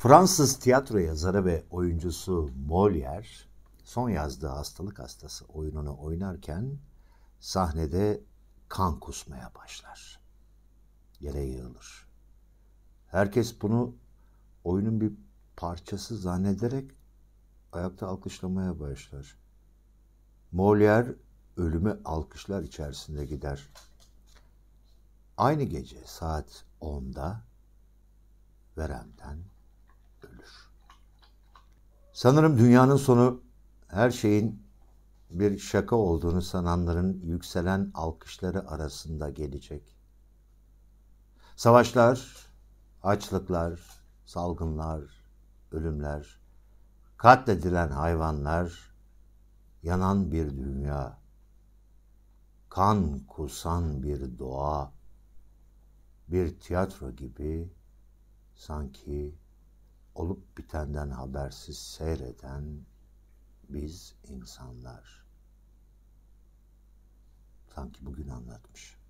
Fransız tiyatro yazarı ve oyuncusu Molière son yazdığı hastalık hastası oyununu oynarken sahnede kan kusmaya başlar. Yere yığılır. Herkes bunu oyunun bir parçası zannederek ayakta alkışlamaya başlar. Molière ölümü alkışlar içerisinde gider. Aynı gece saat 10'da Verem'den Sanırım dünyanın sonu her şeyin bir şaka olduğunu sananların yükselen alkışları arasında gelecek. Savaşlar, açlıklar, salgınlar, ölümler, katledilen hayvanlar, yanan bir dünya, kan kusan bir doğa, bir tiyatro gibi sanki olup bitenden habersiz seyreden biz insanlar. Sanki bugün anlatmış.